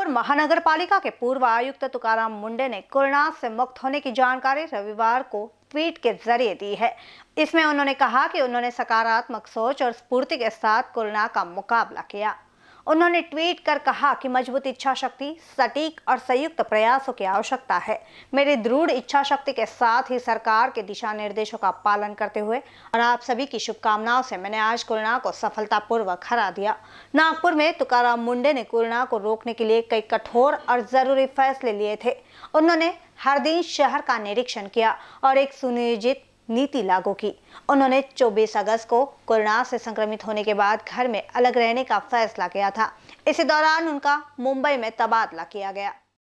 गोरखपुर महानगर पालिका के पूर्व आयुक्त तुकाराम मुंडे ने कोरोना से मुक्त होने की जानकारी रविवार को ट्वीट के जरिए दी है इसमें उन्होंने कहा कि उन्होंने सकारात्मक सोच और स्फूर्ति के साथ कोरोना का मुकाबला किया उन्होंने ट्वीट कर कहा कि मजबूत इच्छा शक्ति सटीक और संयुक्त प्रयासों की आवश्यकता है मेरी दृढ़ इच्छा शक्ति के साथ ही सरकार के दिशा निर्देशों का पालन करते हुए और आप सभी की शुभकामनाओं से मैंने आज कोरोना को सफलतापूर्वक हरा दिया नागपुर में तुकार मुंडे ने कोरोना को रोकने के लिए कई कठोर और जरूरी फैसले लिए थे उन्होंने हर दिन शहर का निरीक्षण किया और एक सुनियोजित नीति लागू की उन्होंने 24 अगस्त को कोरोना से संक्रमित होने के बाद घर में अलग रहने का फैसला किया था इसी दौरान उनका मुंबई में तबादला किया गया